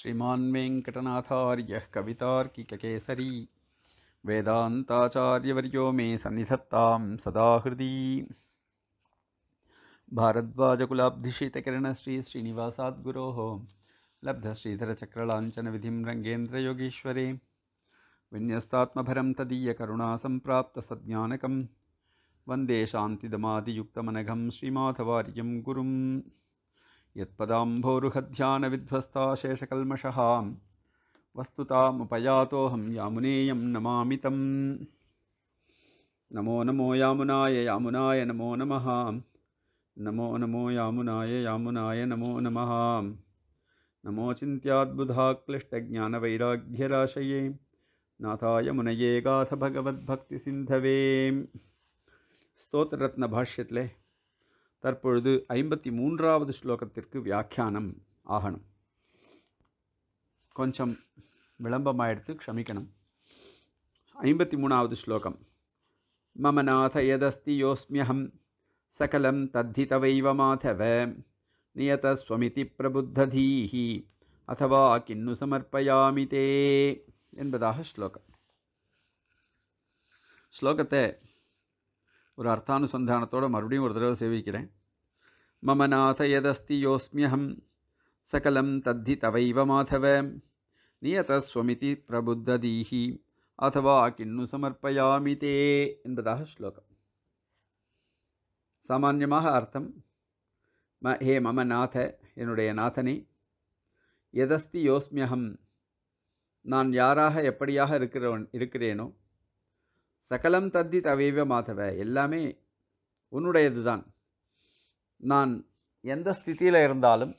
श्रीमान वेंकटनाथार्य कवितार्किकेसरी वेदांताचार्यवर्यो मे सन्निधत्ता सदा हृदि भारद्वाजकुलाब्धिशीतकिरण श्री श्रीनिवासाद्गुरोः लब्धश्रीधरचक्रलाञ्छनविधिं रङ्गेन्द्रयोगीश्वरे विन्यस्तात्मभरं तदीयकरुणासम्प्राप्तसज्ञानकं वन्दे शान्तिदमादियुक्तमनघं श्रीमाधवार्यं गुरुम् यत्पदाम्भोरुहध्यानविध्वस्ताशेषकल्मषः वस्तुतामुपयातोऽहं यामुनेयं नमामि तं नमो नमो यामुनाय यामुनाय नमो नमः नमो नमो यामुनाय यामुनाय नमो नमः नमो चिन्त्याद्बुधाक्लिष्टज्ञानवैराग्यराशये नाथाय मुनये गाथ भगवद्भक्तिसिन्धवे स्तोत्ररत्नभाष्यतले தற்பொழுது ஐம்பத்தி மூன்றாவது ஸ்லோகத்திற்கு வியாக்கியானம் ஆகணும் கொஞ்சம் விளம்பமாயிடுத்து க்ஷமிக்கணும் ஐம்பத்தி மூணாவது ஸ்லோகம் மம நாத யதஸ்தி யோஸ்மியகம் சகலம் தத்தி தவைவ மாதவ நியதஸ்வமிதி பிரபுத்ததீஹி அதவா கிண்ணு சமர்ப்பயாமிதே என்பதாக ஸ்லோகம் ஸ்லோகத்தை ஒரு அர்த்தானுசந்தானத்தோடு மறுபடியும் ஒரு தடவை சேவிக்கிறேன் மம நாத சகலம் தத்தி தவைவ மாதவ நியதஸ்வமிதி பிரபுத்ததீஹி அதுவா கிண்ணு சமர்ப்பயாமிதே என்பதாக ஸ்லோகம் சாமான்யமாக அர்த்தம் ம ஹே மம நாத என்னுடைய நாதனே எதஸ்தி யோஸ்மியகம் நான் யாராக எப்படியாக இருக்கிறவன் இருக்கிறேனோ சகலம் தத்தி தவைவ மாதவ எல்லாமே உன்னுடையது தான் நான் எந்த ஸ்திதியில் இருந்தாலும்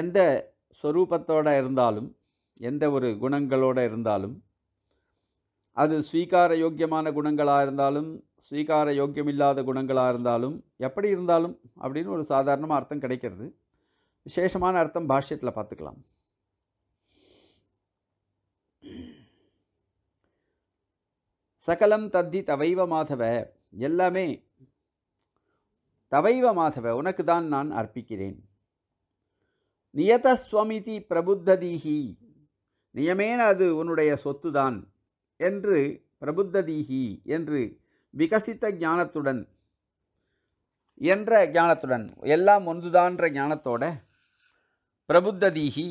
எந்த ஸ்வரூபத்தோடு இருந்தாலும் எந்த ஒரு குணங்களோடு இருந்தாலும் அது ஸ்வீகார யோக்கியமான குணங்களாக இருந்தாலும் ஸ்வீகார யோக்கியமில்லாத குணங்களாக இருந்தாலும் எப்படி இருந்தாலும் அப்படின்னு ஒரு சாதாரணமாக அர்த்தம் கிடைக்கிறது விசேஷமான அர்த்தம் பாஷ்யத்தில் பார்த்துக்கலாம் சகலம் தத்தி தவைவ மாதவ எல்லாமே தவைவ மாதவ உனக்கு தான் நான் அர்ப்பிக்கிறேன் நியதஸ்வமிதி பிரபுத்ததீஹி நியமேன அது உன்னுடைய சொத்துதான் என்று பிரபுத்ததீஹி என்று விகசித்த ஞானத்துடன் என்ற ஞானத்துடன் எல்லாம் ஒன்றுதான்ற ஞானத்தோட பிரபுத்ததீஹி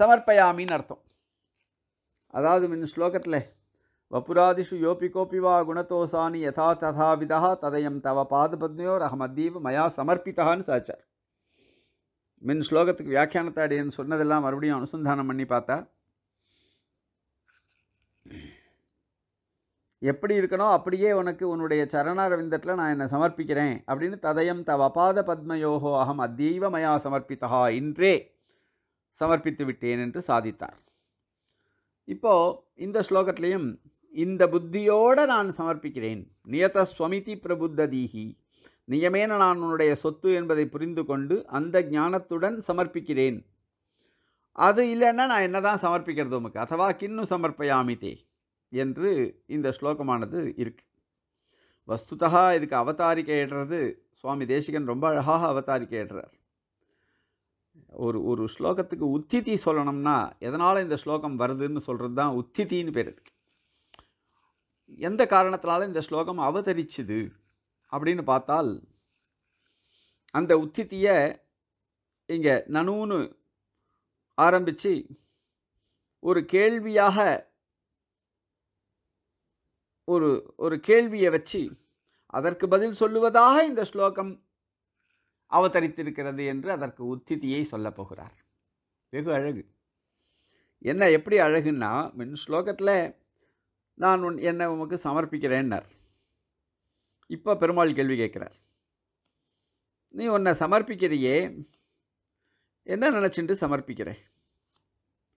சமர்ப்பயாமின்னு அர்த்தம் அதாவது இந்த ஸ்லோகத்தில் வபுராதிஷு யோபி கோபி வா குணதோசானி யதா ததாவிதா ததயம் தவ பாதபத்னியோர் மயா சமர்ப்பித்தான்னு சாச்சார் மின் ஸ்லோகத்துக்கு வியாக்கியானத்தை அடையன்னு சொன்னதெல்லாம் மறுபடியும் அனுசந்தானம் பண்ணி பார்த்தா எப்படி இருக்கணும் அப்படியே உனக்கு உன்னுடைய சரணாரவிந்தத்தில் நான் என்னை சமர்ப்பிக்கிறேன் அப்படின்னு ததயம் தவ அபாத பத்மயோகோ அகம் அதீவ மயா சமர்ப்பித்தா இன்றே சமர்ப்பித்து விட்டேன் என்று சாதித்தார் இப்போது இந்த ஸ்லோகத்திலையும் இந்த புத்தியோடு நான் சமர்ப்பிக்கிறேன் நியத ஸ்வமிதி பிரபுத்த தீகி நியமேன நான் உன்னுடைய சொத்து என்பதை புரிந்து கொண்டு அந்த ஞானத்துடன் சமர்ப்பிக்கிறேன் அது இல்லைன்னா நான் என்ன தான் சமர்ப்பிக்கிறது உமக்கு அதுவா கின்னு சமர்ப்பயாமிதே என்று இந்த ஸ்லோகமானது இருக்கு வஸ்துதா இதுக்கு அவதாரிக்கை ஏற்றுறது சுவாமி தேசிகன் ரொம்ப அழகாக அவதாரிக்கை ஏடுறார் ஒரு ஒரு ஸ்லோகத்துக்கு உத்திதி சொல்லணும்னா எதனால் இந்த ஸ்லோகம் வருதுன்னு சொல்கிறது தான் உத்திதின்னு பேர் இருக்கு எந்த காரணத்தினால இந்த ஸ்லோகம் அவதரிச்சுது அப்படின்னு பார்த்தால் அந்த உத்தித்தியை இங்கே நனூன்னு ஆரம்பித்து ஒரு கேள்வியாக ஒரு ஒரு கேள்வியை வச்சு அதற்கு பதில் சொல்லுவதாக இந்த ஸ்லோகம் அவதரித்திருக்கிறது என்று அதற்கு உத்தித்தியை சொல்லப் போகிறார் வெகு அழகு என்ன எப்படி அழகுன்னா மின் ஸ்லோகத்தில் நான் உன் என்னை உமக்கு சமர்ப்பிக்கிறேன்னார் இப்போ பெருமாள் கேள்வி கேட்குறார் நீ உன்னை சமர்ப்பிக்கிறியே என்ன நினச்சிட்டு சமர்ப்பிக்கிற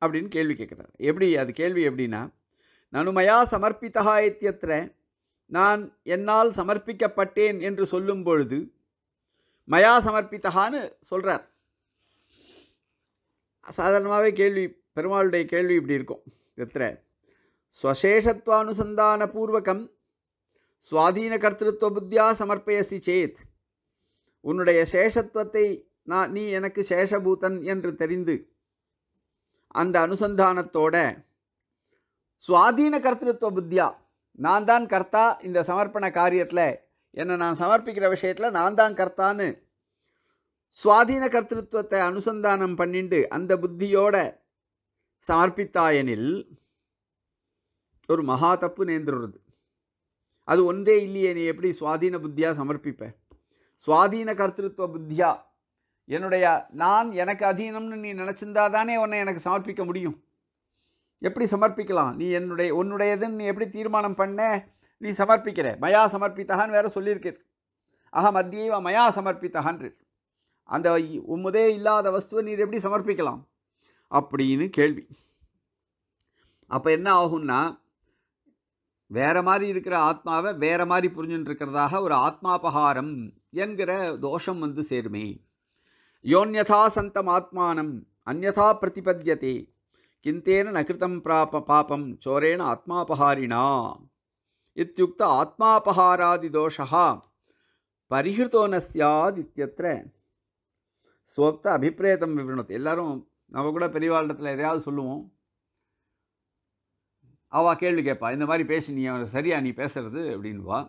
அப்படின்னு கேள்வி கேட்குறாரு எப்படி அது கேள்வி எப்படின்னா நனுமையா சமர்ப்பித்தகா இத்தியத்திர நான் என்னால் சமர்ப்பிக்கப்பட்டேன் என்று சொல்லும் பொழுது மயா சமர்ப்பித்தகான்னு சொல்கிறார் சாதாரணமாகவே கேள்வி பெருமாளுடைய கேள்வி இப்படி இருக்கும் எத்தனை ஸ்வசேஷத்வானுசந்தானபூர்வகம் சுவாதீன கர்த்திருவ புத்தியா சமர்ப்பயசி சேத் உன்னுடைய சேஷத்துவத்தை நான் நீ எனக்கு சேஷபூதன் என்று தெரிந்து அந்த அனுசந்தானத்தோட சுவாதீன கர்த்திருவ புத்தியா நான் தான் கர்த்தா இந்த சமர்ப்பண காரியத்தில் என்னை நான் சமர்ப்பிக்கிற விஷயத்தில் நான் தான் கர்த்தான்னு சுவாதீன கர்த்திருவத்தை அனுசந்தானம் பண்ணிண்டு அந்த புத்தியோட சமர்ப்பித்தாயனில் ஒரு மகா தப்பு நேர்ந்துடுறது அது ஒன்றே இல்லையே நீ எப்படி சுவாதீன புத்தியாக சமர்ப்பிப்ப சுவாதீன கர்த்திருவ புத்தியா என்னுடைய நான் எனக்கு அதீனம்னு நீ நினச்சிருந்தா தானே உன்னை எனக்கு சமர்ப்பிக்க முடியும் எப்படி சமர்ப்பிக்கலாம் நீ என்னுடைய உன்னுடையதுன்னு நீ எப்படி தீர்மானம் பண்ண நீ சமர்ப்பிக்கிற மயா சமர்ப்பித்தகான்னு வேற சொல்லியிருக்கிற ஆக மத்தியவ மயா சமர்ப்பித்தகான் அந்த உம்முதே இல்லாத வஸ்துவை நீர் எப்படி சமர்ப்பிக்கலாம் அப்படின்னு கேள்வி அப்போ என்ன ஆகும்னா வேற மாதிரி இருக்கிற ஆத்மாவை வேற மாதிரி புரிஞ்சுட்டு இருக்கிறதாக ஒரு ஆத்மாபகாரம் என்கிற தோஷம் வந்து சேருமே யோன்யதா சந்தம் ஆத்மானம் அந்நதா பிரதிபத்தியதே கிந்தேன நகிருத்தம் பிராப பாபம் சோரேன ஆத்மாபகாரினா இத்தியுக்த ஆத்மாபகாராதி தோஷா ந சியாத் இத்தியத்திர சோக்த அபிப்பிரேதம் விவரணத்தை எல்லாரும் நம்ம கூட பெரியவாளிடத்தில் எதையாவது சொல்லுவோம் அவள் கேள்வி கேட்பா இந்த மாதிரி பேசி நீ அவன் சரியா நீ பேசுகிறது அப்படின்வா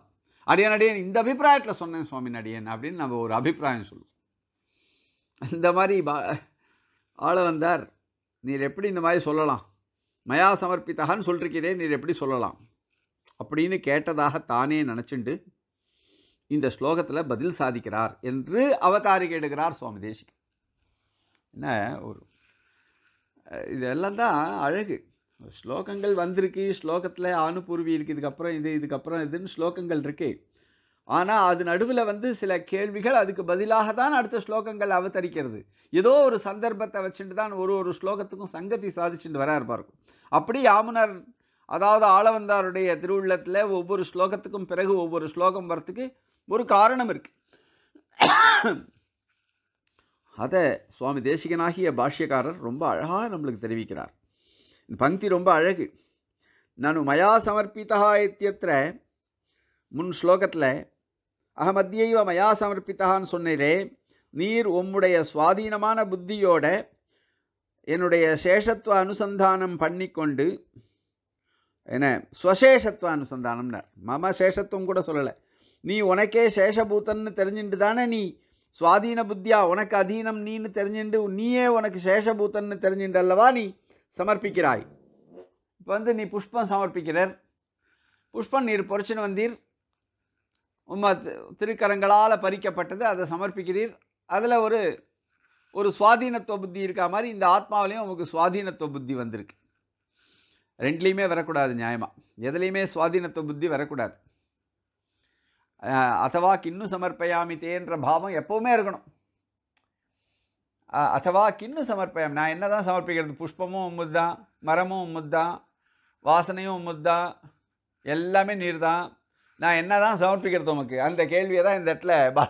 அடியான் அடியன் இந்த அபிப்பிராயத்தில் சொன்னேன் சுவாமி நடிகன் அப்படின்னு நம்ம ஒரு அபிப்பிராயம் சொல்லுவோம் இந்த மாதிரி பா ஆள வந்தார் நீர் எப்படி இந்த மாதிரி சொல்லலாம் மயா சமர்ப்பித்தகான்னு சொல்லிருக்கிறே நீர் எப்படி சொல்லலாம் அப்படின்னு கேட்டதாக தானே நினச்சிண்டு இந்த ஸ்லோகத்தில் பதில் சாதிக்கிறார் என்று அவதாரிகை எடுக்கிறார் சுவாமி தேசிகன் என்ன ஒரு இதெல்லாம் தான் அழகு ஸ்லோகங்கள் வந்திருக்கு ஸ்லோகத்தில் ஆணுபூர்வி இருக்குது இதுக்கப்புறம் இது இதுக்கப்புறம் இதுன்னு ஸ்லோகங்கள் இருக்கு ஆனால் அது நடுவில் வந்து சில கேள்விகள் அதுக்கு பதிலாக தான் அடுத்த ஸ்லோகங்கள் அவதரிக்கிறது ஏதோ ஒரு சந்தர்ப்பத்தை வச்சுட்டு தான் ஒரு ஒரு ஸ்லோகத்துக்கும் சங்கத்தை சாதிச்சுட்டு வர இருப்பார் அப்படி யாமுனர் அதாவது ஆளவந்தாருடைய திருவுள்ளத்தில் ஒவ்வொரு ஸ்லோகத்துக்கும் பிறகு ஒவ்வொரு ஸ்லோகம் வரத்துக்கு ஒரு காரணம் இருக்குது அதை சுவாமி தேசிகனாகிய பாஷ்யக்காரர் ரொம்ப அழகாக நம்மளுக்கு தெரிவிக்கிறார் இந்த பங்க்தி ரொம்ப அழகு நான் மயா சமர்ப்பிதா இத்தியத்திர முன் ஸ்லோகத்தில் அகமத்தியவ மயா சமர்ப்பித்தான்னு சொன்னீரே நீர் உம்முடைய சுவாதீனமான புத்தியோட என்னுடைய சேஷத்துவ அனுசந்தானம் பண்ணிக்கொண்டு என்ன ஸ்வசேஷத்துவ அனுசந்தானம்னார் மம சேஷத்துவம் கூட சொல்லலை நீ உனக்கே சேஷபூத்தன்னு தெரிஞ்சுட்டு தானே நீ சுவாதீன புத்தியா உனக்கு அதீனம் நீன்னு தெரிஞ்சுண்டு நீயே உனக்கு சேஷபூத்தன்னு தெரிஞ்சுட்டு அல்லவா நீ சமர்ப்பிக்கிறாய் இப்போ வந்து நீ புஷ்பம் சமர்ப்பிக்கிறார் புஷ்பம் நீர் பொறிச்சின்னு வந்தீர் உம்ம திருக்கரங்களால் பறிக்கப்பட்டது அதை சமர்ப்பிக்கிறீர் அதில் ஒரு ஒரு சுவாதீனத்துவ புத்தி இருக்கா மாதிரி இந்த ஆத்மாவிலையும் உங்களுக்கு சுவாதீனத்துவ புத்தி வந்திருக்கு ரெண்டுலேயுமே வரக்கூடாது நியாயமாக எதுலேயுமே சுவாதீனத்துவ புத்தி வரக்கூடாது அதவா கிண்ணு சமர்ப்பயாமி தேன்ற பாவம் எப்போவுமே இருக்கணும் அத்தவா கிண்ணு சமர்ப்பயம் நான் என்ன தான் சமர்ப்பிக்கிறது புஷ்பமும் உம்முது தான் மரமும் உம்முதுதான் தான் வாசனையும் உம்முதுதான் தான் எல்லாமே நீர் தான் நான் என்ன தான் சமர்ப்பிக்கிறது உமக்கு அந்த கேள்வியை தான் இந்த இடத்துல பா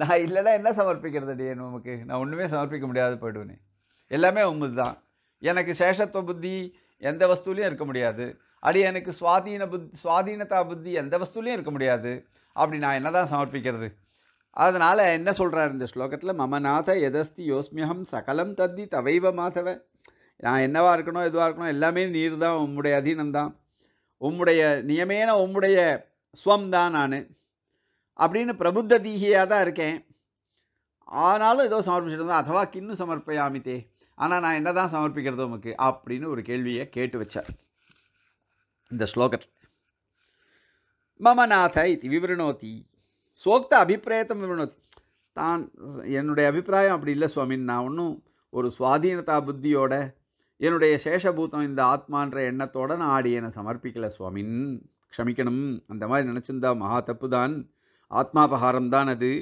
நான் இல்லைன்னா என்ன சமர்ப்பிக்கிறது டி உமக்கு நான் ஒன்றுமே சமர்ப்பிக்க முடியாது போயிடுவேனே எல்லாமே உம்முது தான் எனக்கு சேஷத்துவ புத்தி எந்த வஸ்துலேயும் இருக்க முடியாது அடி எனக்கு சுவாதீன புத் சுவாதீனதா புத்தி எந்த வஸ்துலேயும் இருக்க முடியாது அப்படி நான் என்ன தான் சமர்ப்பிக்கிறது அதனால் என்ன சொல்கிறார் இந்த ஸ்லோகத்தில் மமநாத எதஸ்தி யோஸ்மியகம் சகலம் தத்தி தவைவ மாதவ நான் என்னவாக இருக்கணும் எதுவாக இருக்கணும் எல்லாமே நீர் தான் உம்முடைய அதீனந்தான் உம்முடைய நியமேன உம்முடைய ஸ்வம் தான் நான் அப்படின்னு பிரபுத்த தீகியாக தான் இருக்கேன் ஆனாலும் ஏதோ சமர்ப்பிச்சுட்டு அதுவா கிண்ணு சமர்ப்பயாமித்தே ஆனால் நான் என்ன தான் சமர்ப்பிக்கிறது உமக்கு அப்படின்னு ஒரு கேள்வியை கேட்டு வச்சார் இந்த ஸ்லோகத்தில் மமநாத இது விவரணோத்தி சோக்த அபிப்பிராயத்தை தான் என்னுடைய அபிப்பிராயம் அப்படி இல்லை சுவாமி நான் ஒன்றும் ஒரு சுவாதீனதா புத்தியோட என்னுடைய சேஷபூதம் இந்த ஆத்மான்ற எண்ணத்தோட நான் ஆடி என்னை சமர்ப்பிக்கலை சுவாமின் க்ஷமிக்கணும் அந்த மாதிரி நினச்சிருந்தா மகா தப்பு தான் ஆத்மாபகாரம் தான் அது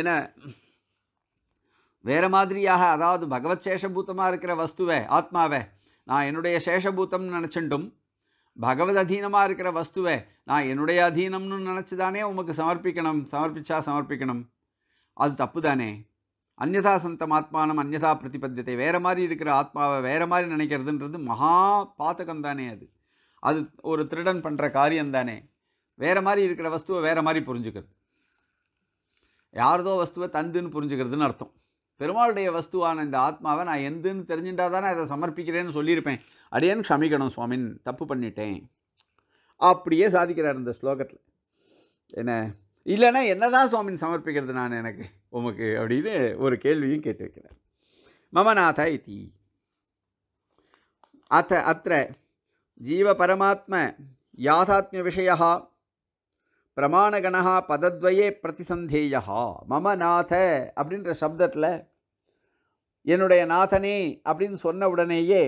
என வேறு மாதிரியாக அதாவது பகவத் சேஷபூதமாக இருக்கிற வஸ்துவை ஆத்மாவை நான் என்னுடைய சேஷபூதம்னு நினச்சிட்டும் பகவத் அதீனமாக இருக்கிற வஸ்துவை நான் என்னுடைய அதீனம்னு நினச்சிதானே உமக்கு சமர்ப்பிக்கணும் சமர்ப்பிச்சா சமர்ப்பிக்கணும் அது தப்பு தானே அந்நதா ஆத்மானம் அந்நதா பிரதிபத்தியத்தை வேறு மாதிரி இருக்கிற ஆத்மாவை வேறு மாதிரி நினைக்கிறதுன்றது மகா பாத்தகம் தானே அது அது ஒரு திருடன் பண்ணுற காரியம் தானே வேறு மாதிரி இருக்கிற வஸ்துவை வேறு மாதிரி புரிஞ்சுக்கிறது யாரதோ வஸ்துவை தந்துன்னு புரிஞ்சுக்கிறதுன்னு அர்த்தம் பெருமாளுடைய வஸ்துவான இந்த ஆத்மாவை நான் எந்துன்னு தெரிஞ்சுட்டா தானே அதை சமர்ப்பிக்கிறேன்னு சொல்லியிருப்பேன் அடியேன் க்ஷமிக்கணும் சுவாமின் தப்பு பண்ணிட்டேன் அப்படியே சாதிக்கிறார் இந்த ஸ்லோகத்தில் என்ன இல்லைன்னா என்ன தான் சுவாமின் சமர்ப்பிக்கிறது நான் எனக்கு உமக்கு அப்படின்னு ஒரு கேள்வியும் கேட்டு வைக்கிறார் மமநாத இத்தி அத்த அத்த ஜீவபரமாத்ம யாதாத்மிய விஷயா பிரமாணகணா பதத்வயே பிரதிசந்தேயா மமநாத அப்படின்ற சப்தத்தில் என்னுடைய நாதனே அப்படின்னு சொன்ன உடனேயே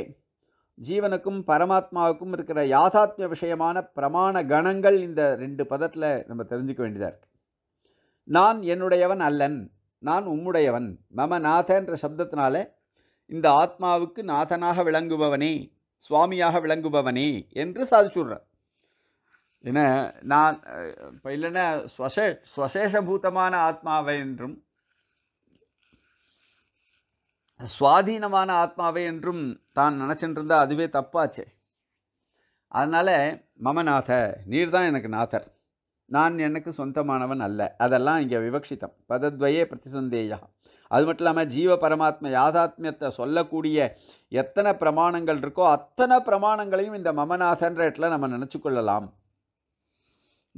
ஜீவனுக்கும் பரமாத்மாவுக்கும் இருக்கிற யாதாத்மிய விஷயமான பிரமாண கணங்கள் இந்த ரெண்டு பதத்தில் நம்ம தெரிஞ்சுக்க வேண்டியதாக இருக்குது நான் என்னுடையவன் அல்லன் நான் உம்முடையவன் மம நாதன்ற சப்தத்தினால இந்த ஆத்மாவுக்கு நாதனாக விளங்குபவனே சுவாமியாக விளங்குபவனே என்று சாதிச்சுடுறார் ஏன்னா நான் இப்போ இல்லைன்னா ஸ்வசே ஸ்வசேஷபூதமான ஆத்மாவை என்றும் சுவாதீனமான ஆத்மாவே என்றும் தான் நினச்சிட்டு அதுவே தப்பாச்சே அதனால் மமநாத நீர்தான் எனக்கு நாதர் நான் எனக்கு சொந்தமானவன் அல்ல அதெல்லாம் இங்கே விவக்ஷித்தம் பதத்வயே பிரதிசந்தேயா அது மட்டும் இல்லாமல் ஜீவ பரமாத்ம யாதாத்மியத்தை சொல்லக்கூடிய எத்தனை பிரமாணங்கள் இருக்கோ அத்தனை பிரமாணங்களையும் இந்த மமநாதன்ற இடத்துல நம்ம நினச்சி கொள்ளலாம்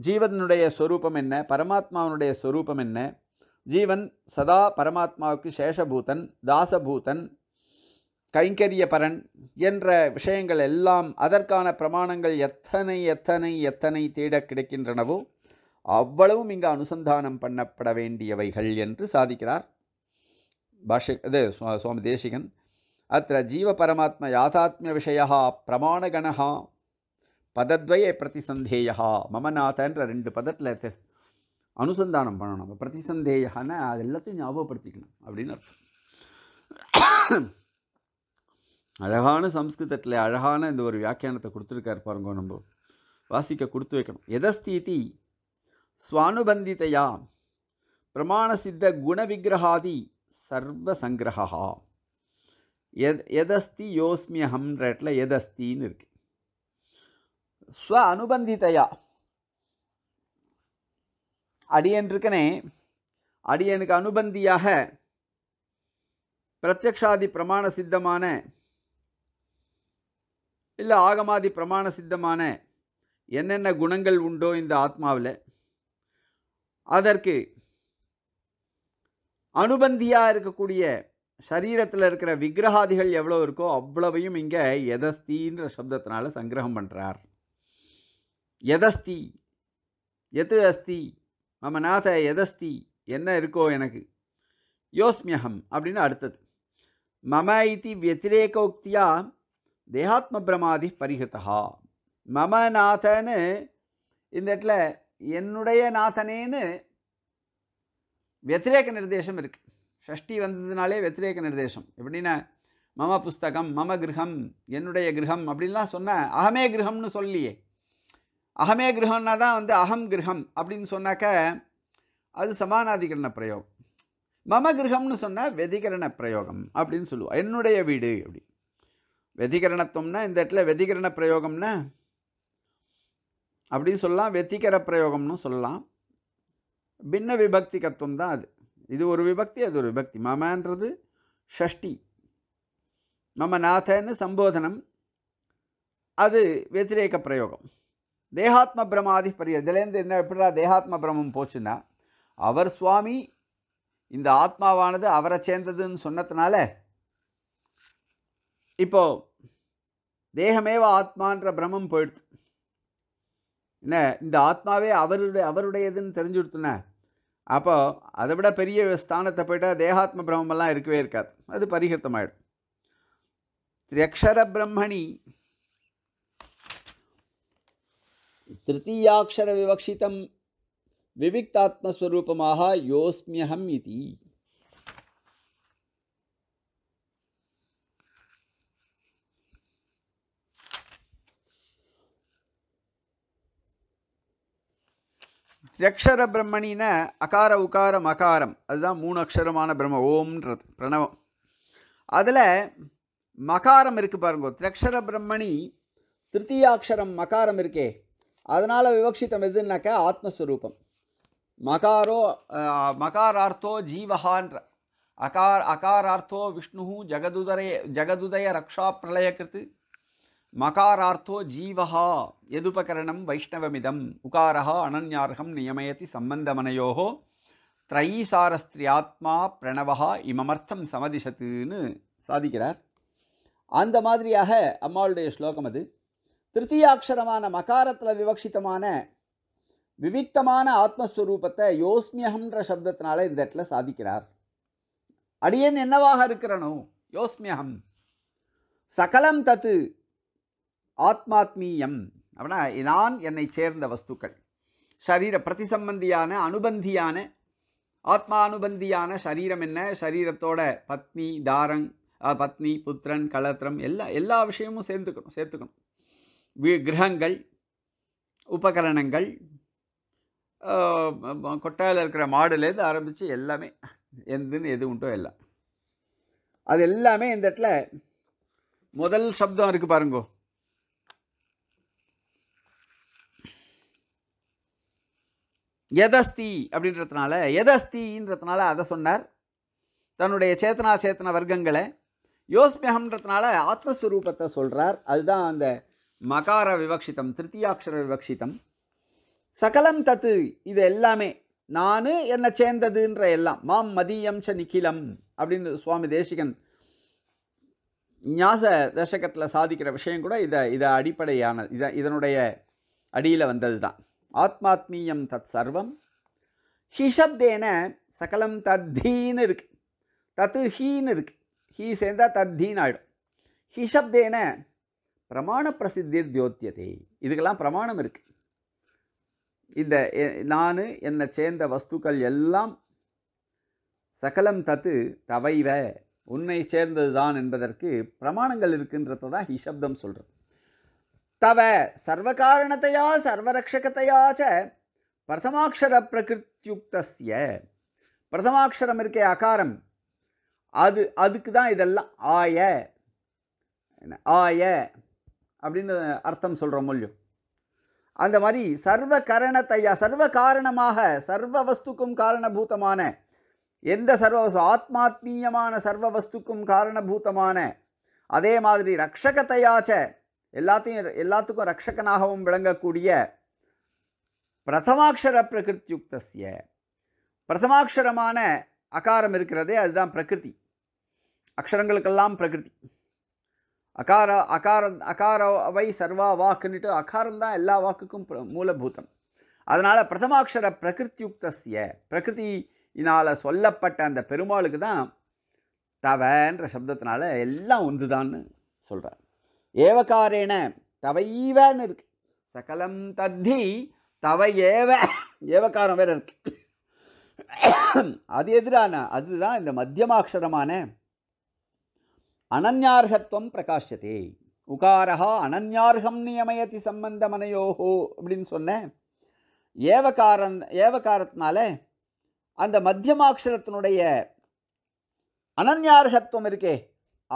ஜீவனுடைய ஸ்வரூபம் என்ன பரமாத்மாவனுடைய ஸ்வரூபம் என்ன ஜீவன் சதா பரமாத்மாவுக்கு சேஷபூதன் தாசபூதன் கைங்கரியபரன் என்ற விஷயங்கள் எல்லாம் அதற்கான பிரமாணங்கள் எத்தனை எத்தனை எத்தனை தேட கிடைக்கின்றனவோ அவ்வளவும் இங்கு அனுசந்தானம் பண்ணப்பட வேண்டியவைகள் என்று சாதிக்கிறார் பாஷ இது சுவாமி தேசிகன் அத்த ஜீவ பரமாத்ம யாதாத்மிய விஷயா பிரமாணகணா பதத்வய பிரதிசந்தேயா மமநாதன்ற ரெண்டு பதத்தில் அனுசந்தானம் பண்ணணும் நம்ம பிரதிசந்தேகான அது எல்லாத்தையும் ஞாபகப்படுத்திக்கணும் அப்படின்னு அர்த்தம் அழகான சம்ஸ்கிருதத்தில் அழகான இந்த ஒரு வியாக்கியானத்தை கொடுத்துருக்காரு பாருங்க நம்ம வாசிக்க கொடுத்து வைக்கணும் எதஸ்தீதி சுவானுபந்திதையா பிரமாண சித்த குண விக்கிரகாதி சர்வ சங்கிரகா எத் எதஸ்தி யோஸ்மி ஹம்ரட்டில் எதஸ்தின்னு இருக்கு ஸ்வ அனுபந்திதையா அடியன்றிருக்கனே அடியனுக்கு அனுபந்தியாக பிரத்யக்ஷாதி பிரமாண சித்தமான இல்லை ஆகமாதி பிரமாண சித்தமான என்னென்ன குணங்கள் உண்டோ இந்த ஆத்மாவில் அதற்கு அனுபந்தியாக இருக்கக்கூடிய சரீரத்தில் இருக்கிற விக்கிரகாதிகள் எவ்வளோ இருக்கோ அவ்வளவையும் இங்கே எதஸ்தின்ற சப்தத்தினால சங்கிரகம் பண்ணுறார் எதஸ்தி எது அஸ்தி மம நாச எதஸ்தி என்ன இருக்கோ எனக்கு யோஸ்மியகம் அப்படின்னு அடுத்தது மம இது வத்திரேகோக்தியா தேகாத்ம பிரமாதி பரிகதா மம நாதன்னு இந்த இடத்துல என்னுடைய நாதனேன்னு வத்திரேக நிர்தேசம் இருக்குது ஷஷ்டி வந்ததுனாலே வத்திரேக நிர்தேசம் எப்படின்னா மம புஸ்தகம் மம கிரகம் என்னுடைய கிரகம் அப்படின்லாம் சொன்ன அகமே கிரகம்னு சொல்லியே அகமே கிரகம்னா தான் வந்து அகம் கிரகம் அப்படின்னு சொன்னாக்க அது சமானாதிகரண பிரயோகம் மம கிரகம்னு சொன்னால் வெதிகரண பிரயோகம் அப்படின்னு சொல்லுவோம் என்னுடைய வீடு அப்படி வெதிகரணத்தம்னா இந்த இடத்துல வெதிகரண பிரயோகம்னா அப்படின்னு சொல்லலாம் வெத்திகர பிரயோகம்னு சொல்லலாம் பின்ன விபக்திகத்துவம் தான் அது இது ஒரு விபக்தி அது ஒரு விபக்தி மமன்றது ஷஷ்டி மம நாதன்னு சம்போதனம் அது வெத்திரேக பிரயோகம் தேகாத்ம பரிய இதுலேருந்து என்ன எப்படிடா தேகாத்ம பிரமம் போச்சுன்னா அவர் சுவாமி இந்த ஆத்மாவானது அவரை சேர்ந்ததுன்னு சொன்னதுனால இப்போது தேகமேவ ஆத்மான்ற பிரமம் போயிடுது என்ன இந்த ஆத்மாவே அவருடைய அவருடையதுன்னு தெரிஞ்சு கொடுத்துனேன் அப்போ அதை விட பெரிய ஸ்தானத்தை போயிட்டால் தேகாத்ம பிரம்மெல்லாம் இருக்கவே இருக்காது அது பரிகர்த்தமாயிடும் திரியக்ஷர பிரம்மணி திருத்தீயாட்சர விவக்ஷிதம் விவிக்தாத்மஸ்வரூபமாக யோஸ்மியகம் இது திரக்ஷர பிரம்மணின அகார உகாரம் அகாரம் அதுதான் மூணு அக்ஷரமான பிரம்ம ஓம்ன்றது பிரணவம் அதில் மகாரம் இருக்குது பாருங்க திரக்ஷர பிரம்மணி திருத்தீயாட்சரம் மகாரம் இருக்கே அதனால் விவக்ஷித்தம் எதுனாக்க ஆத்மஸ்வரூபம் மகாரோ மகாரார்த்தோ ஜீவகான்ற அகார் அகாரார்த்தோ விஷ்ணு ஜகதுதரே ஜகதுதய ரக்ஷா பிரளயகிருத்து மகாரார்த்தோ ஜீவஹா எதுபகரணம் வைஷ்ணவமிதம் உகாரா அனன்யார்கம் நியமயதி சம்பந்தமனையோகோ ஆத்மா பிரணவஹா இமமர்த்தம் சமதிசத்துன்னு சாதிக்கிறார் அந்த மாதிரியாக அம்மாளுடைய ஸ்லோகம் அது திருத்தீயாட்சரமான மகாரத்தில் விவக்ஷித்தமான விவித்தமான ஆத்மஸ்வரூபத்தை யோஸ்மியகம்ன்ற சப்தத்தினால இந்த இடத்துல சாதிக்கிறார் அடியன் என்னவாக இருக்கிறனோ யோஸ்மியகம் சகலம் தத்து ஆத்மாத்மீயம் அப்படின்னா நான் என்னை சேர்ந்த வஸ்துக்கள் சரீர பிரதிசம்பந்தியான அனுபந்தியான ஆத்மா அனுபந்தியான சரீரம் என்ன சரீரத்தோட பத்னி தாரங் பத்னி புத்திரன் கலத்திரம் எல்லா எல்லா விஷயமும் சேர்ந்துக்கணும் சேர்த்துக்கணும் வீ கிரகங்கள் உபகரணங்கள் கொட்டாயில் இருக்கிற மாடுலேருந்து ஆரம்பித்து எல்லாமே எந்தன்னு எது உண்டோ எல்லாம் அது எல்லாமே இந்த இடத்துல முதல் சப்தம் இருக்குது பாருங்கோ எதஸ்தி அப்படின்றதுனால எதஸ்தின்றதுனால அதை சொன்னார் தன்னுடைய சேத்தனா சேத்தன வர்க்கங்களை யோஸ்மியகம்ன்றதுனால ஆத்மஸ்வரூபத்தை சொல்கிறார் அதுதான் அந்த மகார விவக்ஷிதம் திருத்தியாட்சர விவக்ஷிதம் சகலம் தத்து இது எல்லாமே நான் என்னை சேர்ந்ததுன்ற எல்லாம் மாம் மதியம் ச நிக்கிலம் அப்படின்னு சுவாமி தேசிகன் ஞாச தசகத்தில் சாதிக்கிற விஷயம் கூட இதை இதை அடிப்படையான இதை இதனுடைய அடியில் வந்தது தான் ஆத்மாத்மீயம் தத் சர்வம் ஹிஷப்தேன சகலம் தத்தீன்னு இருக்கு தத்து ஹீன்னு இருக்கு ஹீ சேர்ந்தால் தத்தீன் ஆகிடும் ஹிஷப்தேன பிரமாண பிரசித்திர் தியோத்தியதே இதுக்கெல்லாம் பிரமாணம் இருக்குது இந்த நான் என்னை சேர்ந்த வஸ்துக்கள் எல்லாம் சகலம் தத்து தவைவ உன்னை சேர்ந்தது தான் என்பதற்கு பிரமாணங்கள் இருக்குன்றத தான் ஹிசப்தம் சொல்கிறது தவ சர்வகாரணத்தையா சர்வரக்ஷகத்தையாச்ச பிரதமாட்சர பிரகிருத்தியுக்திய பிரதமாட்சரம் இருக்கே அகாரம் அது அதுக்கு தான் இதெல்லாம் ஆய ஆய அப்படின்னு அர்த்தம் சொல்கிறோம் மொழியும் அந்த மாதிரி சர்வ கரணத்தையா சர்வ காரணமாக சர்வ வஸ்துக்கும் காரணபூதமான எந்த சர்வ ஆத்மாத்மீயமான சர்வ வஸ்துக்கும் காரணபூதமான அதே மாதிரி ரக்ஷகத்தையாச்ச எல்லாத்தையும் எல்லாத்துக்கும் ரக்ஷகனாகவும் விளங்கக்கூடிய பிரதமாட்சர பிரகிருத்தியுக்தசிய பிரதமாட்சரமான அகாரம் இருக்கிறதே அதுதான் பிரகிருதி அக்ஷரங்களுக்கெல்லாம் பிரகிருதி அகார அகார அகார அவை சர்வா வாக்குன்னுட்டு அகாரம் தான் எல்லா வாக்குக்கும் மூலபூதம் அதனால் பிரதமாட்சர பிரகிருத்தியுக்தசிய பிரகிருத்தினால் சொல்லப்பட்ட அந்த பெருமாளுக்கு தான் தவன்ற சப்தத்தினால எல்லாம் தான் சொல்கிறார் ஏவகாரேன தவைவன்னு இருக்கு சகலம் தத்தி தவ ஏவ ஏவகாரம் வேற இருக்கு அது எதிரான அதுதான் இந்த மத்தியமாட்சரமான அனன்யார்கத்துவம் பிரகாஷத்தே உகாரா அனன்யார்கம் நியமயதி சம்பந்தமனையோஹோ அப்படின்னு சொன்னேன் ஏவகாரன் ஏவகாரத்தினால அந்த மத்தியமாட்சரத்தினுடைய அனன்யார்கத்துவம் இருக்கே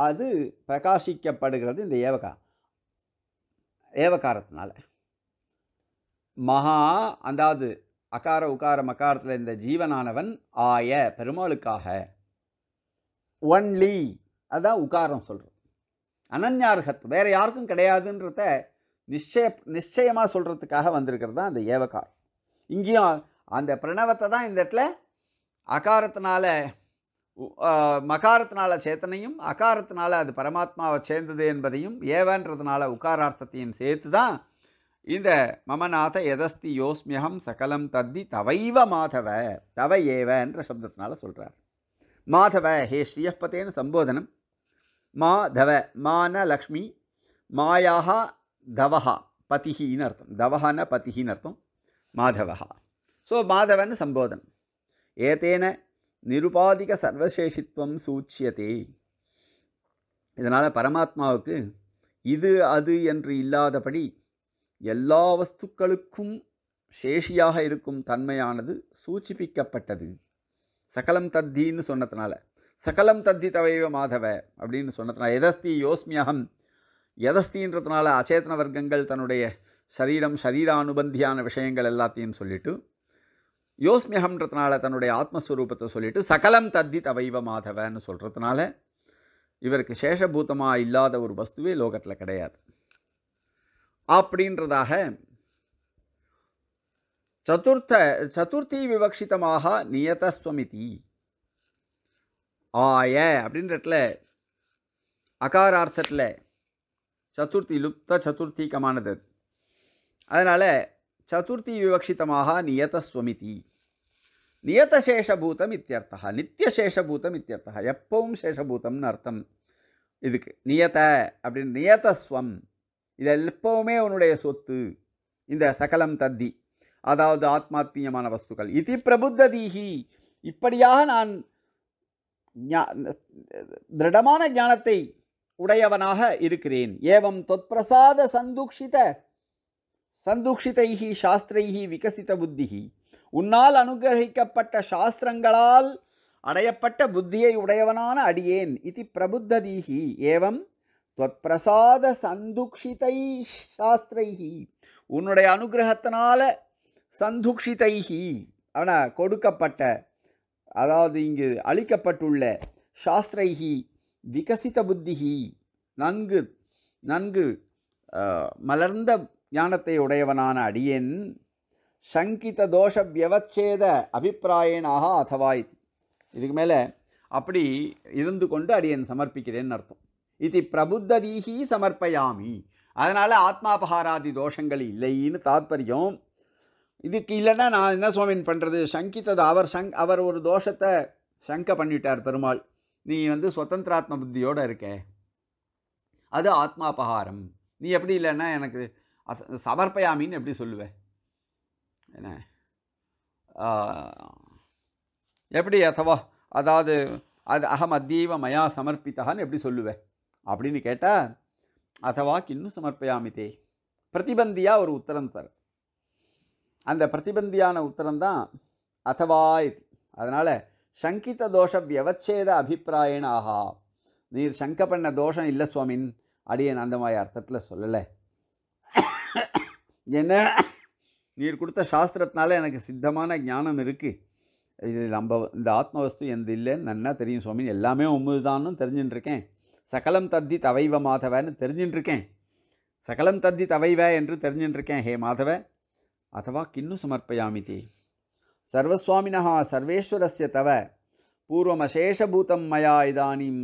அது பிரகாசிக்கப்படுகிறது இந்த ஏவகா ஏவகாரத்தினால மகா அதாவது அகார உகார மகாரத்தில் இந்த ஜீவனானவன் ஆய பெருமாளுக்காக ஒன்லி அதான் உகாரம் சொல்கிறது அனன்யார்கத் வேறு யாருக்கும் கிடையாதுன்றத நிச்சய நிச்சயமாக சொல்கிறதுக்காக வந்திருக்கிறது தான் அந்த ஏவகார் இங்கேயும் அந்த பிரணவத்தை தான் இந்த இடத்துல அகாரத்தினால மகாரத்தினால சேத்தனையும் அகாரத்தினால அது பரமாத்மாவை சேர்ந்தது என்பதையும் ஏவன்றதுனால உகாரார்த்தத்தையும் சேர்த்து தான் இந்த மமநாத எதஸ்தி யோஸ்மியகம் சகலம் தத்தி தவைவ மாதவ தவ ஏவன்ற சப்தத்தினால சொல்கிறார் மாதவ ஹே ஸ்ரீயப்பத்தேன்னு சம்போதனம் மா தவ மான லக்ஷ்மி மாயாக தவஹா பதிஹின்னு அர்த்தம் தவஹான பதிஹின்னு அர்த்தம் மாதவஹா ஸோ மாதவன் சம்போதன் ஏத்தேன நிருபாதிக சர்வசேஷித்வம் சூச்சியதே இதனால் பரமாத்மாவுக்கு இது அது என்று இல்லாதபடி எல்லா வஸ்துக்களுக்கும் சேஷியாக இருக்கும் தன்மையானது சூச்சிப்பிக்கப்பட்டது சகலம் தத்தின்னு சொன்னதுனால சகலம் தத்தி தவைவ மாதவ அப்படின்னு சொன்னதுனால் எதஸ்தி யோஸ்மியகம் எதஸ்தின்றதுனால அச்சேதன வர்க்கங்கள் தன்னுடைய சரீரம் சரீரானுபந்தியான விஷயங்கள் எல்லாத்தையும் சொல்லிவிட்டு யோஸ்மியகம்ன்றதுனால தன்னுடைய ஆத்மஸ்வரூபத்தை சொல்லிவிட்டு சகலம் தத்தி தவைவ மாதவன்னு சொல்கிறதுனால இவருக்கு சேஷபூதமாக இல்லாத ஒரு வஸ்துவே லோகத்தில் கிடையாது அப்படின்றதாக சதுர்த்த சதுர்த்தி விவக்ஷிதமாக நியதஸ்வமிதி ஆய அப்படின்றதுல அகாரார்த்தத்தில் சதுர்த்தி லுப்த சதுர்த்திகமானது அதனால் சதுர்த்தி விவக்ஷிதமாக நியதஸ்வமிதி நியத சேஷபூதம் இத்தியர்த்தா நித்திய சேஷபூதம் இத்தியர்த்தா எப்பவும் சேஷபூதம்னு அர்த்தம் இதுக்கு நியத அப்படின்னு நியதஸ்வம் இது எப்பவுமே உன்னுடைய சொத்து இந்த சகலம் தத்தி அதாவது ஆத்மாத்மீயமான வஸ்துக்கள் இது பிரபுத்த தீகி இப்படியாக நான் திருடமான ஞானத்தை உடையவனாக இருக்கிறேன் ஏவம் தொத்பிரசாத சந்தூக்ஷித சந்தூக்ஷிதைஹி சாஸ்திரைஹி விகசித புத்திஹி உன்னால் அனுகிரகிக்கப்பட்ட சாஸ்திரங்களால் அடையப்பட்ட புத்தியை உடையவனான அடியேன் இது பிரபுத்ததீஹி ஏவம் துவத்பிரசாத சந்துக்ஷிதை சாஸ்திரைஹி உன்னுடைய அனுகிரகத்தினால சந்துக்ஷிதைஹி அவனை கொடுக்கப்பட்ட அதாவது இங்கு அளிக்கப்பட்டுள்ள சாஸ்திரைஹி விகசித புத்திஹி நன்கு நன்கு மலர்ந்த ஞானத்தை உடையவனான அடியன் சங்கித தோஷ வியவச்சேத அபிப்பிராயனாக அத்தவா இது இதுக்கு மேலே அப்படி இருந்து கொண்டு அடியன் சமர்ப்பிக்கிறேன்னு அர்த்தம் இது பிரபுத்ததீகி சமர்ப்பயாமி அதனால் ஆத்மாபகாராதி தோஷங்கள் இல்லைன்னு தாத்பரியம் இதுக்கு இல்லைன்னா நான் என்ன சுவாமின் பண்ணுறது சங்கித்தது அவர் சங் அவர் ஒரு தோஷத்தை சங்க பண்ணிட்டார் பெருமாள் நீ வந்து சுதந்திராத்ம புத்தியோடு இருக்கே அது ஆத்மாபகாரம் நீ எப்படி இல்லைன்னா எனக்கு சமர்ப்பயாமின்னு எப்படி சொல்லுவேன் என்ன எப்படி அசவா அதாவது அது அகம் அத்தீவ மயா சமர்ப்பித்தகான்னு எப்படி சொல்லுவேன் அப்படின்னு கேட்டால் அசவா கின்னும் சமர்ப்பயாமிதே பிரதிபந்தியாக ஒரு உத்தரம் தரும் அந்த பிரதிபந்தியான உத்தரம்தான் அதவா இது அதனால் சங்கித தோஷ வியவச்சேத அபிப்பிராயன் நீர் சங்க பண்ண தோஷம் இல்லை சுவாமின் அடியன் அந்த மாதிரி அர்த்தத்தில் சொல்லலை என்ன நீர் கொடுத்த சாஸ்திரத்தினால எனக்கு சித்தமான ஞானம் இருக்குது இது நம்ம இந்த ஆத்மவஸ்து எந்த இல்லைன்னு நன்னா தெரியும் சுவாமி எல்லாமே உம்முது தானும் தெரிஞ்சுட்டுருக்கேன் சகலம் தத்தி தவைவ மாதவன்னு தெரிஞ்சுட்டுருக்கேன் சகலம் தத்தி தவைவ என்று தெரிஞ்சுட்டுருக்கேன் ஹே மாதவ अथवा किन्नु समर्पयामिति सर्वस्वामिनः सर्वेश्वरस्य तव पूर्वमशेषभूतं मया इदानीं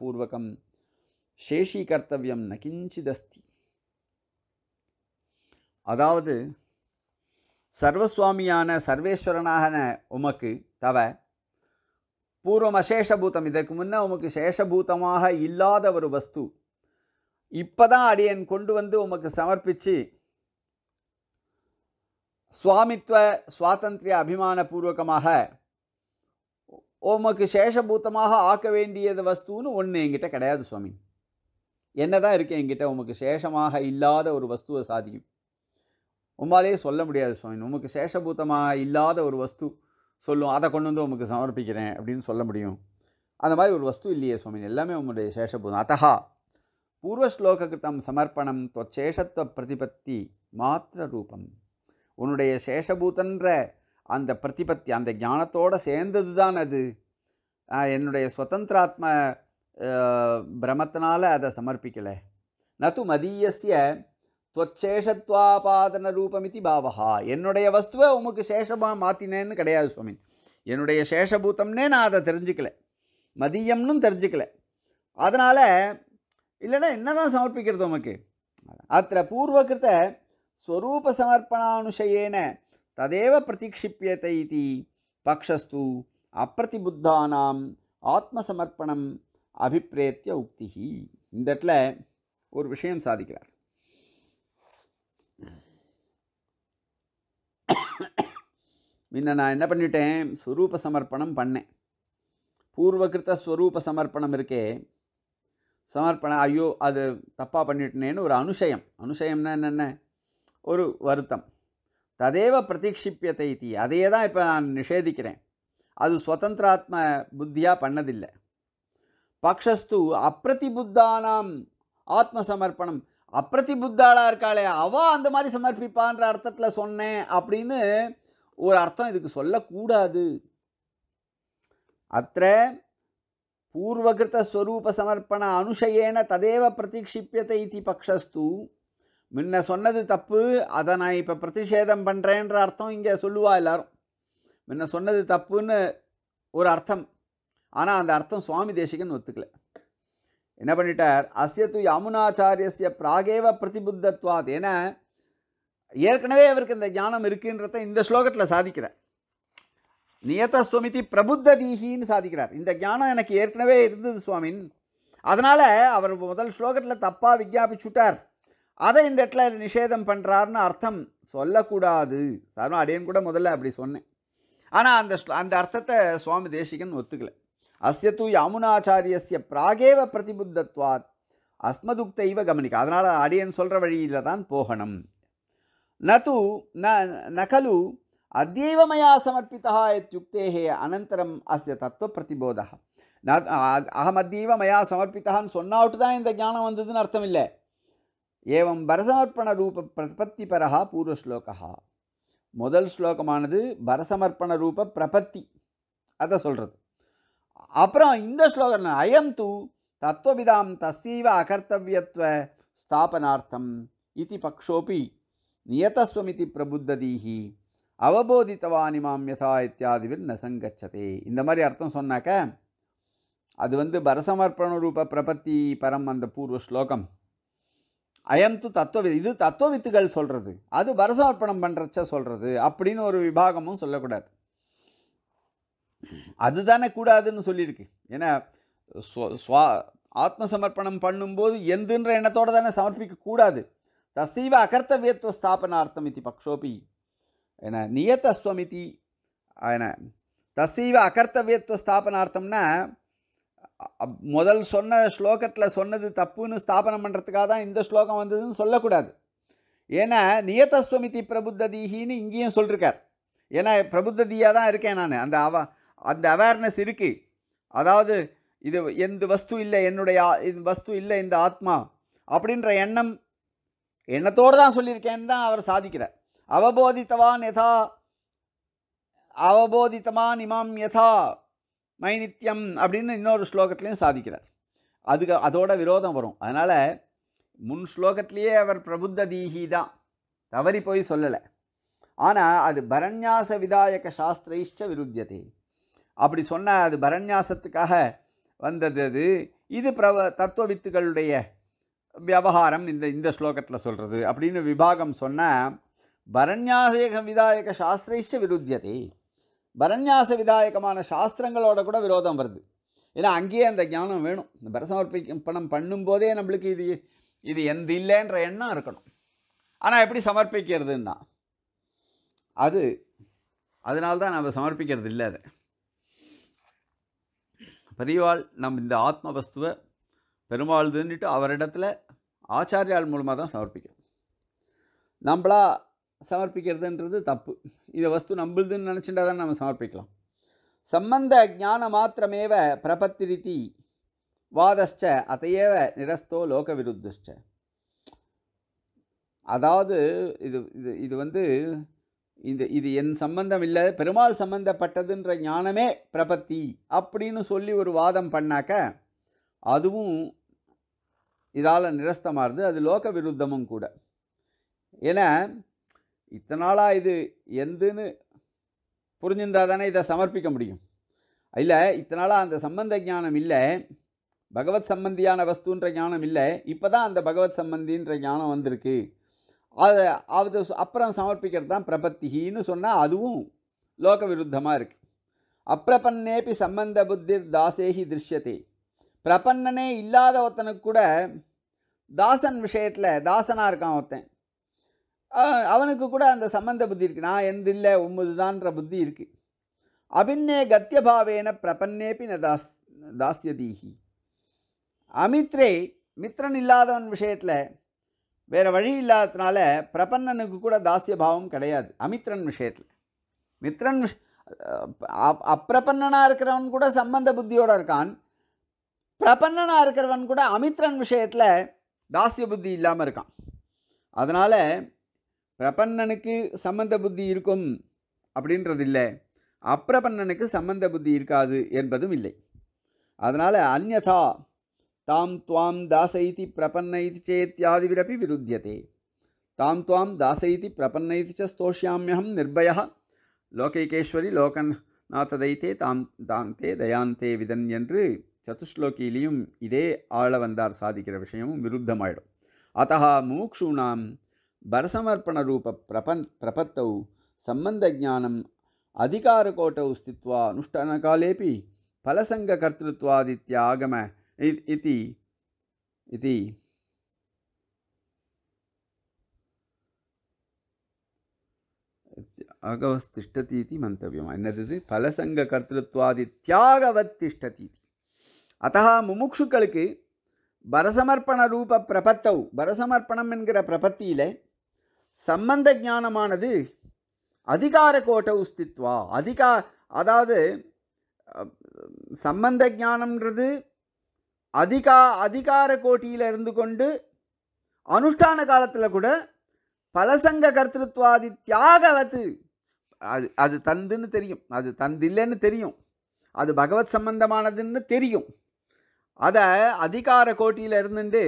பூர்வகம் சேஷி கர்த்தவியம் கிஞ்சிதஸ்தி அதாவது சர்வசுவாமியான சர்வேஸ்வரனாகன உமக்கு தவ பூர்வம் அசேஷபூதம் இதற்கு முன்ன உமக்கு சேஷபூதமாக இல்லாத ஒரு வஸ்து இப்போதான் அடியன் கொண்டு வந்து உமக்கு சமர்ப்பித்து சுவாமித்துவ சுவாதந்திரிய அபிமானபூர்வகமாக உமக்கு சேஷபூத்தமாக ஆக்க வேண்டியது வஸ்துன்னு ஒன்று என்கிட்ட கிடையாது சுவாமி என்ன தான் இருக்குது என்கிட்ட உமக்கு சேஷமாக இல்லாத ஒரு வஸ்துவை சாதியும் உம்மாலேயே சொல்ல முடியாது சுவாமி உமக்கு சேஷபூத்தமாக இல்லாத ஒரு வஸ்து சொல்லும் அதை கொண்டு வந்து உமக்கு சமர்ப்பிக்கிறேன் அப்படின்னு சொல்ல முடியும் அந்த மாதிரி ஒரு வஸ்து இல்லையே சுவாமி எல்லாமே உங்களுடைய சேஷபூதம் அத்தகா பூர்வஸ்லோககிருத்தம் சமர்ப்பணம் தொச்சேஷத்துவ பிரதிபத்தி மாத்திர ரூபம் உன்னுடைய சேஷபூதன்ற அந்த பிரதிபத்தி அந்த ஞானத்தோடு சேர்ந்தது தான் அது என்னுடைய சுதந்திராத்ம பிரமத்தினால் அதை சமர்ப்பிக்கலை நது மதீயசிய துவச்சேஷத்வாபாதன ரூபமிதி பாவகா என்னுடைய வஸ்துவை உமக்கு சேஷமாக மாற்றினேன்னு கிடையாது சுவாமி என்னுடைய சேஷபூத்தம்னே நான் அதை தெரிஞ்சுக்கல மதியம்னு தெரிஞ்சுக்கல அதனால் இல்லைன்னா என்ன தான் சமர்ப்பிக்கிறது உமக்கு அத்திர பூர்வகிருத்த स्वरूपसमर्पणानुशयेन तदेव प्रतीक्षिप्यते इति पक्षस्तु அப்பிரதிபுத்தானாம் ஆத்மசமர்ப்பணம் அபிப்பிரேத்திய உக்திகி இந்த இடத்துல ஒரு விஷயம் சாதிக்கிறார் முன்ன நான் என்ன பண்ணிட்டேன் ஸ்வரூப சமர்ப்பணம் பண்ணேன் பூர்வகிருத்த ஸ்வரூப சமர்ப்பணம் இருக்கே சமர்ப்பணம் ஐயோ அது தப்பாக பண்ணிட்டேனேன்னு ஒரு அனுஷயம் அனுஷயம்னா என்னென்ன ஒரு வருத்தம் ததேவ பிரதீஷிப்பியத்தை தி அதையே தான் இப்போ நான் நிஷேதிக்கிறேன் அது சுதந்திராத்ம புத்தியாக பண்ணதில்லை பக்ஷஸ்து அப்பிரதிபுத்தானாம் ஆத்மசமர்ப்பணம் புத்தாளாக இருக்காளே அவள் அந்த மாதிரி சமர்ப்பிப்பான்ற அர்த்தத்தில் சொன்னேன் அப்படின்னு ஒரு அர்த்தம் இதுக்கு சொல்லக்கூடாது அத்த சமர்ப்பண அனுஷயேன ததேவ பிரதீட்சிப்பியத்தை பக்ஷஸ்து முன்ன சொன்னது தப்பு அதை நான் இப்போ பிரதிஷேதம் பண்ணுறேன்ற அர்த்தம் இங்கே சொல்லுவா எல்லாரும் முன்ன சொன்னது தப்புன்னு ஒரு அர்த்தம் ஆனால் அந்த அர்த்தம் சுவாமி தேசிகன்னு ஒத்துக்கல என்ன பண்ணிட்டார் அஸ்ய து யமுனாச்சாரியசிய பிராகேவ பிரதிபுத்தத்வாத் என ஏற்கனவே அவருக்கு இந்த ஞானம் இருக்குன்றத இந்த ஸ்லோகத்தில் சாதிக்கிறார் நியத சுவமிதி பிரபுத்த தீஹின்னு சாதிக்கிறார் இந்த ஞானம் எனக்கு ஏற்கனவே இருந்தது சுவாமின் அதனால் அவர் முதல் ஸ்லோகத்தில் தப்பாக விஜாபிச்சுட்டார் அதை இந்த இடத்துல நிஷேதம் பண்ணுறாருன்னு அர்த்தம் சொல்லக்கூடாது சாரணம் அடியன் கூட முதல்ல அப்படி சொன்னேன் ஆனால் அந்த அந்த அர்த்தத்தை சுவாமி தேசிகன் ஒத்துக்கல அஸ்ய தூ யமுனாச்சாரியஸ்ய பிராகேவ பிரதிபுத்தத்வாத் அஸ்மதுக்தைவ கவனிக்க அதனால் அடியன் சொல்கிற வழியில் தான் போகணும் நூ ந நகலு அத்தியவ மயா சமர்ப்பித்தா இத்தியுக்தேகே அனந்தரம் அஸ்ய தத்துவ பிரதிபோதா அகமத்தியவ மயா சமர்ப்பித்தான்னு சொன்னாவிட்டு தான் இந்த ஞானம் வந்ததுன்னு அர்த்தம் இல்லை ஏவம் பரசமர்ப்பண ரூப பிரபத்தி பரஹா பூர்வஸ்லோகா முதல் ஸ்லோகமானது பரசமர்ப்பண ரூப பிரபத்தி அதை சொல்கிறது அப்புறம் இந்த ஸ்லோகம் அயம் தூ தத்துவவிதாம் தஸ்தீவ அகர்த்தவியத்துவ ஸ்தாபனார்த்தம் இது பக்ஷோபி நியதஸ்வமிதி பிரபுத்ததீஹி அவபோதித்தவானிமாம் யதா இத்தியாதிவில் நசங்கச்சதே இந்த மாதிரி அர்த்தம் சொன்னாக்க அது வந்து பரசமர்ப்பண ரூப பிரபத்தி பரம் அந்த பூர்வ ஸ்லோகம் அயம் து தத்துவ இது தத்துவவித்துகள் சொல்கிறது அது பரசார்ப்பணம் பண்ணுறச்ச சொல்கிறது அப்படின்னு ஒரு விபாகமும் சொல்லக்கூடாது அதுதானே கூடாதுன்னு சொல்லியிருக்கு ஏன்னா ஸ்வா ஆத்ம சமர்ப்பணம் பண்ணும்போது எந்தன்ற எண்ணத்தோடு தானே சமர்ப்பிக்கக்கூடாது தசைவ அகர்த்தவியத்துவ ஸ்தாபனார்த்தம் இது பக்ஷோபி ஏன்னா நியத்தஸ்வமிதி ஏன்னா தசைவ அகர்த்தவியத்துவ ஸ்தாபனார்த்தம்னா முதல் சொன்ன ஸ்லோகத்தில் சொன்னது தப்புன்னு ஸ்தாபனம் பண்ணுறதுக்காக தான் இந்த ஸ்லோகம் வந்ததுன்னு சொல்லக்கூடாது ஏன்னா பிரபுத்த பிரபுத்ததீகின்னு இங்கேயும் சொல்லிருக்கார் ஏன்னா பிரபுத்ததியாக தான் இருக்கேன் நான் அந்த அவ அந்த அவேர்னஸ் இருக்குது அதாவது இது எந்த வஸ்து இல்லை என்னுடைய இந்த வஸ்து இல்லை இந்த ஆத்மா அப்படின்ற எண்ணம் எண்ணத்தோடு தான் சொல்லியிருக்கேன்னு தான் அவர் சாதிக்கிறார் அவபோதித்தவான் யதா அவபோதித்தமான் இமாம் யதா மைநித்தியம் அப்படின்னு இன்னொரு ஸ்லோகத்துலேயும் சாதிக்கிறார் அதுக்கு அதோட விரோதம் வரும் அதனால் முன் ஸ்லோகத்திலேயே அவர் பிரபுத்த தீஹி தான் தவறி போய் சொல்லலை ஆனால் அது பரண்யாச விதாயக சாஸ்திரைஷ்ட விருத்தியதே அப்படி சொன்ன அது பரநியாசத்துக்காக வந்தது அது இது பிரப வித்துக்களுடைய விவகாரம் இந்த இந்த ஸ்லோகத்தில் சொல்கிறது அப்படின்னு விபாகம் சொன்னால் பரநியாசக விதாயக சாஸ்திரைஷ்ட விருத்தியதே பரநியாச விதாயகமான சாஸ்திரங்களோட கூட விரோதம் வருது ஏன்னா அங்கேயே அந்த ஞானம் வேணும் இந்த பரசமர்ப்பணம் பண்ணும்போதே நம்மளுக்கு இது இது எந்த இல்லைன்ற எண்ணம் இருக்கணும் ஆனால் எப்படி சமர்ப்பிக்கிறதுன்னா அது அதனால்தான் நம்ம சமர்ப்பிக்கிறது இல்லை அதை பெரியவாள் நம் இந்த ஆத்ம வஸ்துவை பெருமாள் தின்னுட்டு அவரிடத்துல ஆச்சாரியால் மூலமாக தான் சமர்ப்பிக்கிறோம் நம்மளா சமர்ப்பிக்கிறதுன்றது தப்பு இதை வஸ்து நம்புதுன்னு நினச்சிட்டா தான் நம்ம சமர்ப்பிக்கலாம் சம்பந்த ஜான மாத்திரமேவ பிரபத்திரிதி வாதஷ்ட அதையேவ நிரஸ்தோ லோக விருத்துஷ்ட அதாவது இது இது இது வந்து இது இது என் சம்பந்தம் இல்லை பெருமாள் சம்பந்தப்பட்டதுன்ற ஞானமே பிரபத்தி அப்படின்னு சொல்லி ஒரு வாதம் பண்ணாக்க அதுவும் இதால் நிரஸ்தமாகுது அது லோக விருத்தமும் கூட ஏன்னா இத்தனாளாக இது எந்துன்னு புரிஞ்சிருந்தால் தானே இதை சமர்ப்பிக்க முடியும் இல்லை இத்தனாளாக அந்த சம்பந்த ஞானம் இல்லை பகவத் சம்பந்தியான வஸ்துன்ற ஞானம் இல்லை இப்போ தான் அந்த பகவத் சம்பந்தின்ற ஞானம் வந்திருக்கு அதை அது அப்புறம் சமர்ப்பிக்கிறது தான் பிரபத்திகின்னு சொன்னால் அதுவும் லோக விருத்தமாக இருக்குது அப்பிரபன்னேபி சம்பந்த புத்திர் தாசேகி திருஷ்யத்தை பிரபன்னனே இல்லாத ஒருத்தனுக்கு கூட தாசன் விஷயத்தில் தாசனாக இருக்கான் ஒருத்தன் அவனுக்கு கூட அந்த சம்பந்த புத்தி இருக்குது நான் எந்த இல்லை உம்முதுதான்ற புத்தி இருக்குது அபின்னே கத்தியபாவேன பிரபன்னேபி நாஸ் தாஸ்யதீகி தாஸ்யதீஹி அமித்ரே மித்ரன் இல்லாதவன் விஷயத்தில் வேறு வழி இல்லாததுனால பிரபன்னனுக்கு கூட தாஸ்யபாவம் கிடையாது அமித்ரன் விஷயத்தில் மித்ரன் அப்பிரபன்னனாக இருக்கிறவன் கூட சம்பந்த புத்தியோடு இருக்கான் பிரபன்னனாக இருக்கிறவன் கூட அமித்ரன் விஷயத்தில் தாசிய புத்தி இல்லாமல் இருக்கான் அதனால் பிரபன்னனுக்கு சம்பந்த புத்தி இருக்கும் அப்படின்றதில்லை அப்பிரபன்னனுக்கு சம்பந்த புத்தி இருக்காது என்பதும் இல்லை அதனால் அந்யதா தாம் துவாம் தாசைதி பிரபன்னைதி விரப்பி விருத்தியதே தாம் துவாம் தாசைதி பிரபன்னைதி ச நிர்பயா லோகைகேஸ்வரி லோகநாத்ததைத்தே தாம் தாந்தே தயாந்தே விதன் என்று சதுஸ்லோகியிலையும் இதே ஆள வந்தார் சாதிக்கிற விஷயமும் விருத்தமாயிடும் அத்தா மூக்ஷூணாம் भरसमर्पणरूप प्रपन् प्रपत्तौ ज्ञान अधिकारकोटौ स्थित्वा अनुष्ठानकालेपि फलसङ्गकर्तृत्वादित्यागम इति इति आगवस्तिष्ठति इति मन्तव्यम् अन्यत् फलसङ्गकर्तृत्वादित्यागवत्तिष्ठति अतः मुमुक्षुक्कळुक्कु பரசமர்ப்பண ரூப பிரபத்தவ் பரசமர்ப்பணம் என்கிற சம்பந்த ஞானமானது அதிகார உஸ்தித்வா அதிகா அதாவது சம்பந்த ஞானம்ன்றது அதிகா அதிகார கோட்டியில் இருந்து கொண்டு அனுஷ்டான காலத்தில் கூட பலசங்க கர்த்திருவாதி தியாகவத்து அது அது தந்துன்னு தெரியும் அது தந்தில்லைன்னு தெரியும் அது பகவத் சம்பந்தமானதுன்னு தெரியும் அதை அதிகார கோட்டியில் இருந்துட்டு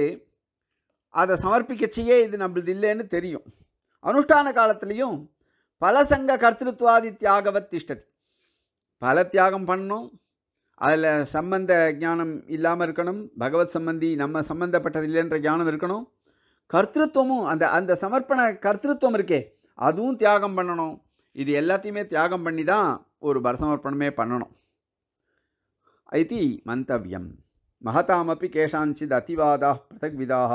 அதை சமர்ப்பிக்கச்சியே இது நம்மளது இல்லைன்னு தெரியும் அனுஷ்டான காலத்துலேயும் பல சங்க கர்த்திருத்வாதி தியாகவத் திஷ்டதி பல தியாகம் பண்ணணும் அதில் சம்பந்த ஞானம் இல்லாமல் இருக்கணும் பகவத் சம்பந்தி நம்ம சம்பந்தப்பட்டது இல்லைன்ற ஞானம் இருக்கணும் கர்த்திருவமும் அந்த அந்த சமர்ப்பண கர்த்திருவம் இருக்கே அதுவும் தியாகம் பண்ணணும் இது எல்லாத்தையுமே தியாகம் பண்ணி தான் ஒரு பரசமர்ப்பணமே பண்ணணும் இது மந்தவியம் மகதாமப்பி கேஷாஞ்சித் அதிவாதா பிரதக்விதாக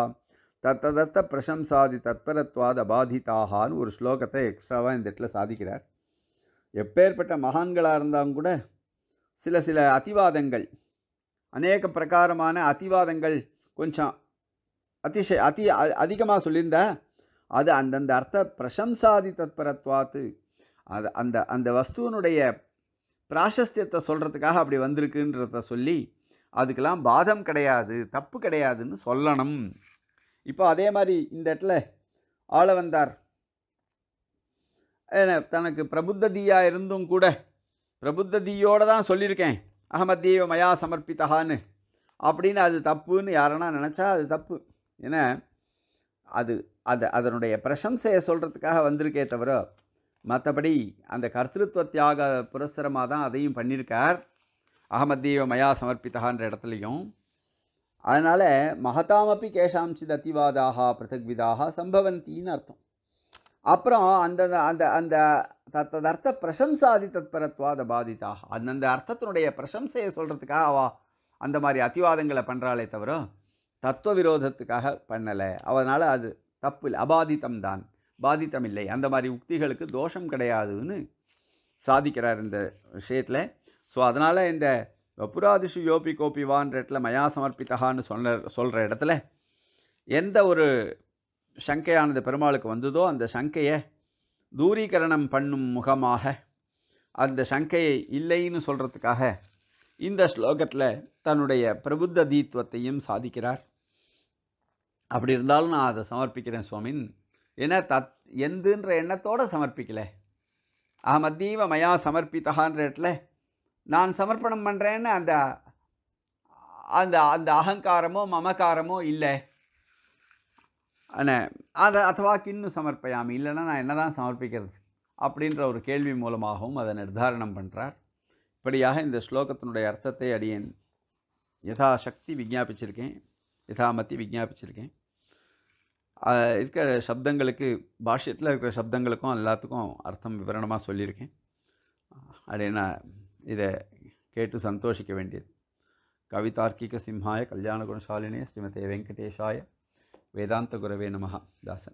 தத்ததர்த்த பிரசம்சாதி தத்பரத்வாத அபாதிதாகான்னு ஒரு ஸ்லோகத்தை எக்ஸ்ட்ராவாக இந்த இடத்துல சாதிக்கிறார் எப்பேற்பட்ட மகான்களாக இருந்தாலும் கூட சில சில அதிவாதங்கள் அநேக பிரகாரமான அதிவாதங்கள் கொஞ்சம் அதிசய அதி அதிகமாக சொல்லியிருந்தால் அது அந்தந்த அர்த்த பிரசம்சாதி தத்பரத்வாத்து அது அந்த அந்த வஸ்துவனுடைய பிராசஸ்தியத்தை சொல்கிறதுக்காக அப்படி வந்திருக்குன்றத சொல்லி அதுக்கெல்லாம் பாதம் கிடையாது தப்பு கிடையாதுன்னு சொல்லணும் இப்போ அதே மாதிரி இந்த இடத்துல ஆள வந்தார் தனக்கு பிரபுத்ததியாக இருந்தும் கூட பிரபுத்ததியோடு தான் சொல்லியிருக்கேன் அகமத்தேவ மயா சமர்ப்பித்தகான்னு அப்படின்னு அது தப்புன்னு யாரனா நினச்சா அது தப்பு ஏன்னா அது அது அதனுடைய பிரசம்சையை சொல்கிறதுக்காக வந்திருக்கே தவிர மற்றபடி அந்த கர்த்திருவ தியாக புரஸ்தரமாக தான் அதையும் பண்ணியிருக்கார் அகமத்தேவ மயா சமர்ப்பித்தகான்ற இடத்துலையும் அதனால் மகதாமப்பி கேஷாம்சித் அத்திவாதாக பிருத்தக்விதாக சம்பவந்தின்னு அர்த்தம் அப்புறம் அந்த அந்த அந்த தத்ததர்த்த பிரசம்சாதி தத்பரத்வாத பாதிதாக அந்தந்த அர்த்தத்தினுடைய பிரசம்சையை சொல்கிறதுக்காக அவ அந்த மாதிரி அத்திவாதங்களை பண்ணுறாளே தவிர தத்துவ விரோதத்துக்காக பண்ணலை அதனால் அது தப்பு இல்லை அபாதித்தம் தான் பாதித்தம் இல்லை அந்த மாதிரி உக்திகளுக்கு தோஷம் கிடையாதுன்னு சாதிக்கிறார் இந்த விஷயத்தில் ஸோ அதனால் இந்த புராதிஷு யோபி கோபி இடத்துல மயா சமர்ப்பித்தகான்னு சொன்ன சொல்கிற இடத்துல எந்த ஒரு சங்கையானது பெருமாளுக்கு வந்ததோ அந்த சங்கையை தூரீகரணம் பண்ணும் முகமாக அந்த சங்கையை இல்லைன்னு சொல்கிறதுக்காக இந்த ஸ்லோகத்தில் தன்னுடைய பிரபுத்த தீத்துவத்தையும் சாதிக்கிறார் அப்படி இருந்தாலும் நான் அதை சமர்ப்பிக்கிறேன் சுவாமின் ஏன்னா தத் எந்துன்ற எண்ணத்தோடு சமர்ப்பிக்கலை அகமத்தீவ மயா சமர்ப்பித்தகான்ற இடத்துல நான் சமர்ப்பணம் பண்ணுறேன்னு அந்த அந்த அந்த அகங்காரமோ மமக்காரமோ இல்லை அதை அத்தவா கின்னும் சமர்ப்பையாமல் இல்லைன்னா நான் என்ன தான் சமர்ப்பிக்கிறது அப்படின்ற ஒரு கேள்வி மூலமாகவும் அதை நிர்தாரணம் பண்ணுறார் இப்படியாக இந்த ஸ்லோகத்தினுடைய அர்த்தத்தை அடியேன் யதா சக்தி விஜாபிச்சிருக்கேன் யதாமத்தி விஜாபிச்சிருக்கேன் இருக்கிற சப்தங்களுக்கு பாஷ்யத்தில் இருக்கிற சப்தங்களுக்கும் எல்லாத்துக்கும் அர்த்தம் விவரணமாக சொல்லியிருக்கேன் அப்படின்னா ಇದೆ ಕೇಟು ಸಂತೋಷಿಕ ವೇಯ್ ಕವಿತಾರ್ಕಿ ಸಿಂಹಾಯ ಕಲ್ಯಾಣಗುಣಶಾಲಿನಿ ವೇದಾಂತ ವೆಂಕಟೇಶಯ ವೇದಾಂತಗುರವೇ ನಮದಾಸ